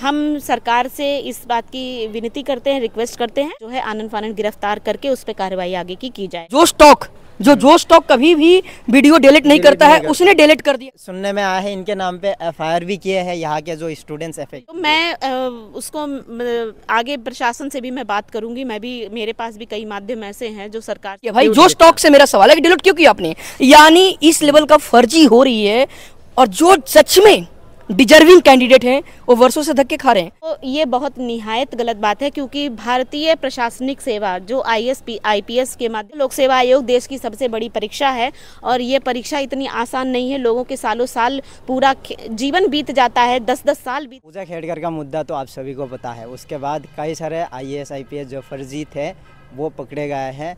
हम सरकार से इस बात की विनती करते हैं रिक्वेस्ट करते हैं जो है आनंद फानंद गिरफ्तार करके उस पर कार्रवाई आगे की की जाए जो स्टॉक जो जो स्टॉक कभी भी वीडियो डिलीट नहीं करता है उसने डिलीट कर दिया सुनने में आया है इनके नाम पे एफ भी किए हैं यहाँ के जो स्टूडेंट्स एफ तो मैं उसको आगे प्रशासन से भी मैं बात करूंगी मैं भी मेरे पास भी कई माध्यम ऐसे हैं जो सरकार भाई जो स्टॉक से मेरा सवाल है कि डिलीट क्यों किया आपने यानी इस लेवल का फर्जी हो रही है और जो सच में डिजर्विंग कैंडिडेट हैं वो वर्षों से धक्के खा रहे हैं तो ये बहुत निहायत गलत बात है क्योंकि भारतीय प्रशासनिक सेवा जो आईएसपी आईपीएस के माध्यम लोक सेवा आयोग देश की सबसे बड़ी परीक्षा है और ये परीक्षा इतनी आसान नहीं है लोगों के सालों साल पूरा जीवन बीत जाता है दस दस साल बीत पूजा खेड़कर का मुद्दा तो आप सभी को पता है उसके बाद कई सारे आई एस जो फर्जी थे वो पकड़े गए हैं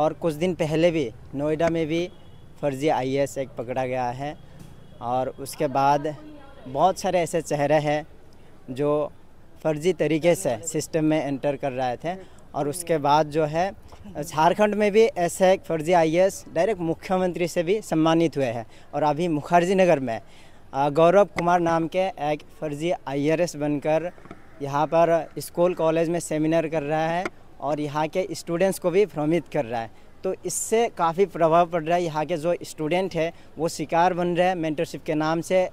और कुछ दिन पहले भी नोएडा में भी फर्जी आई एक पकड़ा गया है और उसके बाद बहुत सारे ऐसे चेहरे हैं जो फर्जी तरीके से सिस्टम में एंटर कर रहे थे और उसके बाद जो है झारखंड में भी ऐसे एक फर्जी आईएएस डायरेक्ट मुख्यमंत्री से भी सम्मानित हुए हैं और अभी मुखर्जी नगर में गौरव कुमार नाम के एक फर्जी आईआरएस बनकर यहाँ पर स्कूल कॉलेज में सेमिनार कर रहा है और यहाँ के स्टूडेंट्स को भी भ्रमित कर रहा है तो इससे काफ़ी प्रभाव पड़ रहा है यहाँ के जो स्टूडेंट है वो शिकार बन रहे हैं मेंटरशिप के नाम से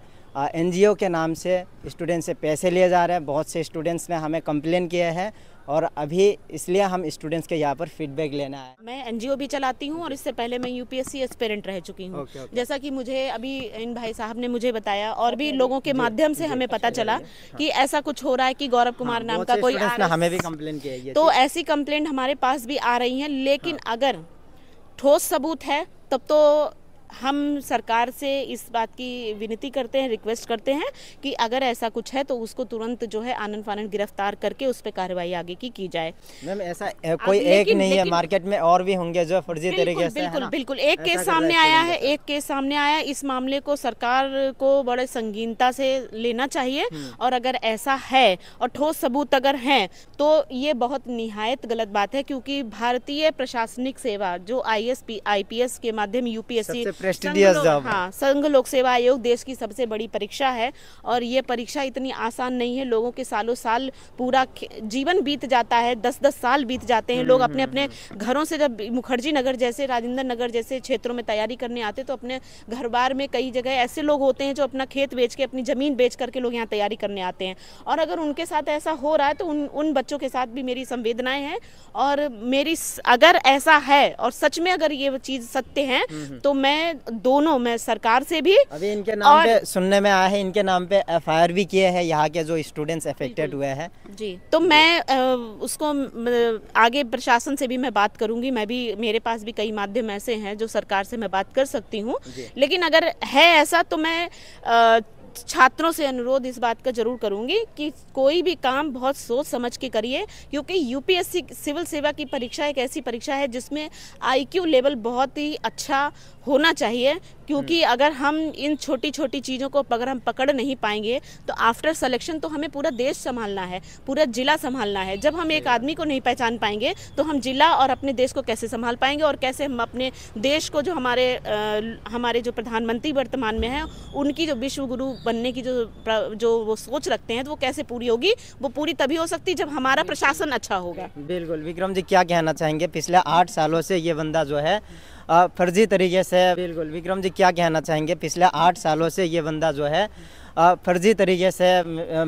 एन के नाम से स्टूडेंट से पैसे लिए जा रहे हैं बहुत से स्टूडेंट्स ने हमें कंप्लेन किया है और अभी इसलिए हम स्टूडेंट्स के यहाँ पर फीडबैक लेना है मैं एनजीओ भी चलाती हूँ और इससे पहले मैं यूपीएससी एस्पेरेंट रह चुकी हूँ okay, okay. जैसा कि मुझे अभी इन भाई साहब ने मुझे बताया और भी लोगों के माध्यम से हमें अच्छा पता चला हाँ। कि ऐसा कुछ हो रहा है कि गौरव हाँ, कुमार नाम का कोई हमें भी कम्प्लेन किया तो ऐसी कम्प्लेन हमारे पास भी आ रही है लेकिन हाँ। अगर ठोस सबूत है तब तो हम सरकार से इस बात की विनती करते हैं रिक्वेस्ट करते हैं कि अगर ऐसा कुछ है तो उसको तुरंत जो है आनंद फानंद गिरफ्तार करके उस पर कार्रवाई आगे की की जाए मैम ऐसा कोई एक नहीं है मार्केट में और भी होंगे जो फर्जी तरीके से बिल्कुल बिल्कुल एक केस सामने आया है एक केस सामने आया इस मामले को सरकार को बड़े संगीनता से लेना चाहिए हम्म। और अगर ऐसा है और ठोस सबूत अगर है तो ये बहुत निहायत गलत बात है क्योंकि भारतीय प्रशासनिक सेवा जो आई एस के माध्यम यूपीएससी प्रेस्टिडियस जॉब हाँ संघ लोक सेवा आयोग देश की सबसे बड़ी परीक्षा है और ये परीक्षा इतनी आसान नहीं है लोगों के सालों साल पूरा जीवन बीत जाता है दस दस साल बीत जाते हैं लोग अपने अपने घरों से जब मुखर्जी नगर जैसे राजेंद्र नगर जैसे क्षेत्रों में तैयारी करने आते तो अपने घर बार में कई जगह ऐसे लोग होते हैं जो अपना खेत बेच के अपनी ज़मीन बेच करके लोग यहाँ तैयारी करने आते हैं और अगर उनके साथ ऐसा हो रहा है तो उन उन बच्चों के साथ भी मेरी संवेदनाएं हैं और मेरी अगर ऐसा है और सच में अगर ये चीज़ सत्य है हम्म, हम्म। तो मैं हैं दोनों में सरकार से भी अभी इनके नाम और... पे सुनने में आया है इनके नाम पे एफ भी किए हैं यहाँ के जो स्टूडेंट्स अफेक्टेड हुए हैं जी तो मैं उसको आगे प्रशासन से भी मैं बात करूंगी मैं भी मेरे पास भी कई माध्यम ऐसे हैं जो सरकार से मैं बात कर सकती हूँ लेकिन अगर है ऐसा तो मैं आ, छात्रों से अनुरोध इस बात का जरूर करूंगी कि कोई भी काम बहुत सोच समझ के करिए क्योंकि यूपीएससी सिविल सेवा की परीक्षा एक ऐसी परीक्षा है जिसमें आईक्यू लेवल बहुत ही अच्छा होना चाहिए क्योंकि हम्म। अगर हम इन छोटी छोटी चीज़ों को अगर हम पकड़ नहीं पाएंगे तो आफ्टर सिलेक्शन तो हमें पूरा देश संभालना है पूरा जिला संभालना है जब हम एक आदमी को नहीं पहचान पाएंगे तो हम जिला और अपने देश को कैसे संभाल पाएंगे और कैसे हम अपने देश को जो हमारे आ, हमारे जो प्रधानमंत्री वर्तमान में हैं उनकी जो विश्व गुरु बनने की जो जो वो सोच रखते हैं तो वो कैसे पूरी होगी वो पूरी तभी हो सकती जब हमारा प्रशासन अच्छा होगा बिल्कुल विक्रम जी क्या कहना चाहेंगे पिछले आठ सालों से ये बंदा जो है फर्जी तरीके से बिल्कुल विक्रम जी क्या कहना चाहेंगे पिछले आठ सालों से ये बंदा जो है फर्जी तरीके से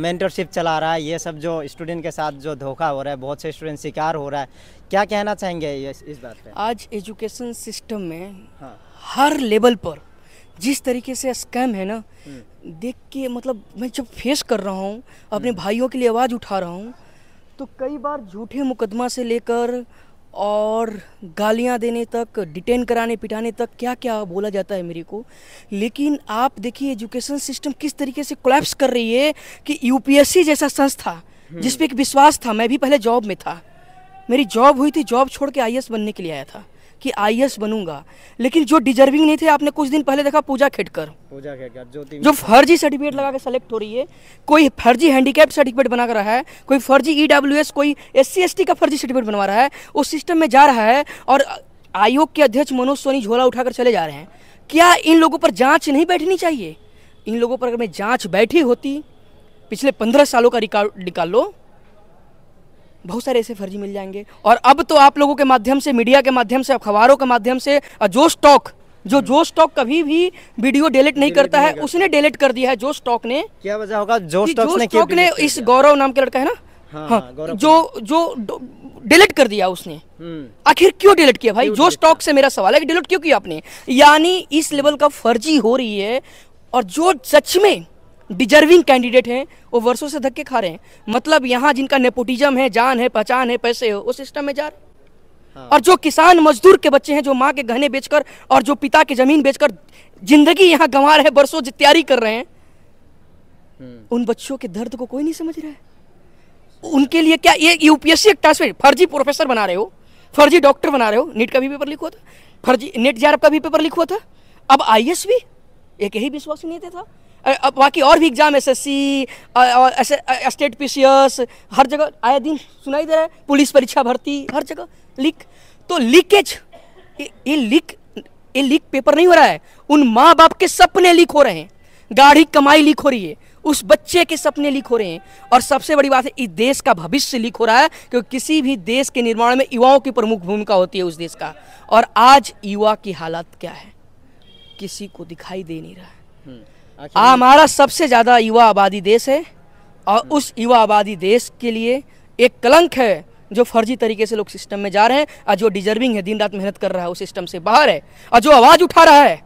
मेंटरशिप चला रहा है ये सब जो स्टूडेंट के साथ जो धोखा हो रहा है बहुत से स्टूडेंट शिकार हो रहा है क्या कहना चाहेंगे इस बात पे आज एजुकेशन सिस्टम में हाँ। हर लेवल पर जिस तरीके से स्कैम है ना हम्म। देख के मतलब मैं जब फेस कर रहा हूँ अपने हम्म। भाइयों के लिए आवाज़ उठा रहा हूँ तो कई बार झूठे मुकदमा से लेकर और गालियाँ देने तक डिटेन कराने पिटाने तक क्या क्या बोला जाता है मेरे को लेकिन आप देखिए एजुकेशन सिस्टम किस तरीके से कोलैप्स कर रही है कि यूपीएससी जैसा संस्था हम्म। जिस एक विश्वास था मैं भी पहले जॉब में था मेरी जॉब हुई थी जॉब छोड़ के आई बनने के लिए आया था कि आई बनूंगा लेकिन जो डिजर्विंग नहीं थे आपने कुछ दिन पहले देखा पूजा खेटकर पूजा खेटकर जो फर्जी सर्टिफिकेट लगा के सेलेक्ट हो रही है कोई फर्जी हैंडीकैप सर्टिफिकेट बना कर रहा है कोई फर्जी ई e कोई एस सी का फर्जी सर्टिफिकेट बनवा रहा है उस सिस्टम में जा रहा है और आयोग के अध्यक्ष मनोज सोनी झोला उठाकर चले जा रहे हैं क्या इन लोगों पर जाँच नहीं बैठनी चाहिए इन लोगों पर अगर मैं जाँच बैठी होती पिछले पंद्रह सालों का रिकॉर्ड निकाल लो बहुत सारे ऐसे फर्जी मिल जाएंगे और अब तो आप लोगों के माध्यम से मीडिया के माध्यम से अखबारों के माध्यम से जो स्टॉक जो जो स्टॉक कभी भी वीडियो डिलीट नहीं करता है उसने डिलीट कर दिया है जो स्टॉक ने क्या वजह होगा जो स्टॉक ने, इस गौरव नाम के लड़का है ना हाँ, हाँ, हाँ जो जो डिलीट कर दिया उसने हम्म। आखिर क्यों डिलीट किया भाई जो स्टॉक से मेरा सवाल है कि डिलीट क्यों किया आपने यानी इस लेवल का फर्जी हो रही है और जो सच में डिजर्विंग कैंडिडेट हैं वो वर्षों से धक्के खा रहे हैं मतलब यहाँ जिनका नेपोटिज्म है जान है पहचान है पैसे हो वो सिस्टम में जा रहे हाँ। और जो किसान मजदूर के बच्चे हैं जो माँ के गहने बेचकर और जो पिता की जमीन बेचकर जिंदगी यहाँ गंवा रहे हैं बरसों तैयारी कर रहे हैं हम्म। उन बच्चों के दर्द को कोई नहीं समझ रहा है उनके लिए क्या ये यूपीएससी एक टास्क फर्जी प्रोफेसर बना रहे हो फर्जी डॉक्टर बना रहे हो नीट का भी पेपर लिखा था फर्जी नेट जे का भी पेपर लिखा था अब आई भी एक यही नहीं था अब बाकी और भी exam S S C state P C S हर जगह आए दिन सुनाई दे रहा है पुलिस परीक्षा भर्ती हर जगह लीक तो लीकेज ये लीक ये लीक पेपर नहीं हो रहा है उन माँ बाप के सपने लीक हो रहे हैं गाड़ी कमाई लीक हो रही है उस बच्चे के सपने लीक हो रहे हैं और सबसे बड़ी बात है इस देश का भविष्य लीक हो रहा है क्योंकि किसी भी देश के निर्माण में युवाओं की प्रमुख भूमिका होती है उस देश का और आज युवा की हालत क्या है किसी को दिखाई दे नहीं रहा है हम्म। हमारा सबसे ज़्यादा युवा आबादी देश है और उस युवा आबादी देश के लिए एक कलंक है जो फर्जी तरीके से लोग सिस्टम में जा रहे हैं और जो डिजर्विंग है दिन रात मेहनत कर रहा है उस सिस्टम से बाहर है और जो आवाज़ उठा रहा है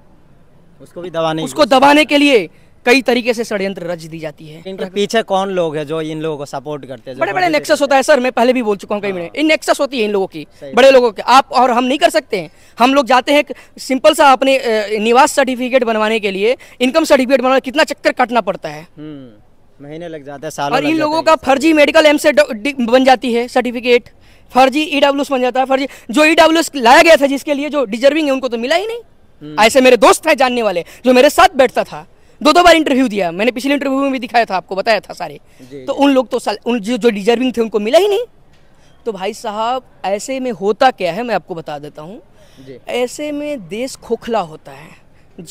उसको भी दबाने उसको दबाने के लिए कई तरीके से षड्यंत्र रच दी जाती है इनके पीछे कौन लोग है जो इन लोगों को सपोर्ट करते हैं बड़े बड़े नेक्सस होता है सर मैं पहले भी बोल चुका हूँ कई हाँ। मिनट इन नेक्सस होती है इन लोगों की बड़े लोगों के आप और हम नहीं कर सकते हैं हम लोग जाते हैं सिंपल सा अपने निवास सर्टिफिकेट बनवाने के लिए इनकम सर्टिफिकेट बनवाने कितना चक्कर काटना पड़ता है हम्म, महीने लग जाते हैं सालों और इन लोगों का फर्जी मेडिकल एम से बन जाती है सर्टिफिकेट फर्जी ई e बन जाता है फर्जी जो ई e लाया गया था जिसके लिए जो डिजर्विंग है उनको तो मिला ही नहीं हम्म। ऐसे मेरे दोस्त हैं जानने वाले जो मेरे साथ बैठता था दो दो बार इंटरव्यू दिया मैंने पिछले इंटरव्यू में भी दिखाया था आपको बताया था सारे तो उन लोग तो उन जो जो डिजर्विंग थे उनको मिला ही नहीं तो भाई साहब ऐसे में होता क्या है मैं आपको बता देता हूँ ऐसे में देश खोखला होता है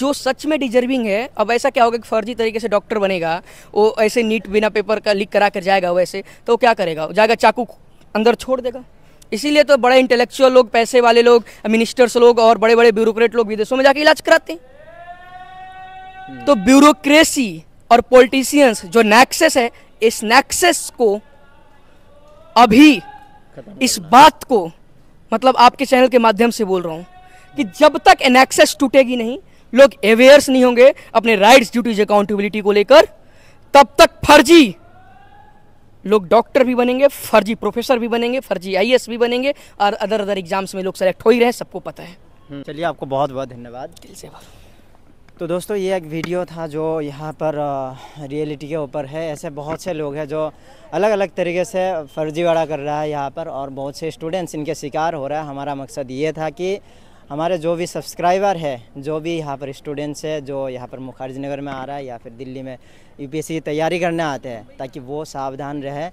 जो सच में डिजर्विंग है अब ऐसा क्या होगा कि फर्जी तरीके से डॉक्टर बनेगा वो ऐसे नीट बिना पेपर का लीक करा कर जाएगा वैसे तो क्या करेगा जाएगा चाकू अंदर छोड़ देगा इसीलिए तो बड़े इंटेलेक्चुअल लोग पैसे वाले लोग मिनिस्टर्स लोग और बड़े बड़े ब्यूरोक्रेट लोग विदेशों में जाके इलाज कराते हैं Hmm. तो ब्यूरोक्रेसी और पॉलिटिशियंस जो नेक्सेस है इस नेक्सेस को अभी इस बात को मतलब आपके चैनल के माध्यम से बोल रहा हूँ कि जब तक एन एक्सेस टूटेगी नहीं लोग अवेयर्स नहीं होंगे अपने राइट्स ड्यूटीज अकाउंटेबिलिटी को लेकर तब तक फर्जी लोग डॉक्टर भी बनेंगे फर्जी प्रोफेसर भी बनेंगे फर्जी आई भी बनेंगे और अदर अदर एग्जाम्स में लोग सेलेक्ट हो ही रहे सबको पता है hmm. चलिए आपको बहुत बहुत धन्यवाद दिल से बहुत तो दोस्तों ये एक वीडियो था जो यहाँ पर रियलिटी के ऊपर है ऐसे बहुत से लोग हैं जो अलग अलग तरीके से फर्जीवाड़ा कर रहा है यहाँ पर और बहुत से स्टूडेंट्स इनके शिकार हो रहा है हमारा मकसद ये था कि हमारे जो भी सब्सक्राइबर है जो भी यहाँ पर स्टूडेंट्स है जो यहाँ पर मुखर्जी नगर में आ रहा है या फिर दिल्ली में यू की तैयारी करने आते हैं ताकि वो सावधान रहे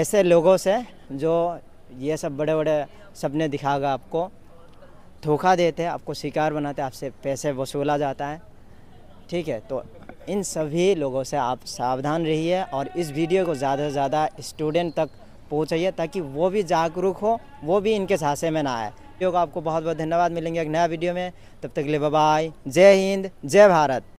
ऐसे लोगों से जो ये सब बड़े बड़े सपने दिखाएगा आपको धोखा देते हैं आपको शिकार बनाते हैं आपसे पैसे वसूला जाता है ठीक है तो इन सभी लोगों से आप सावधान रहिए और इस वीडियो को ज़्यादा से ज़्यादा स्टूडेंट तक पहुँचाइए ताकि वो भी जागरूक हो वो भी इनके सासे में ना आए वीडियो को आपको बहुत बहुत धन्यवाद मिलेंगे एक नया वीडियो में तब तक के लिए बाय जय हिंद जय भारत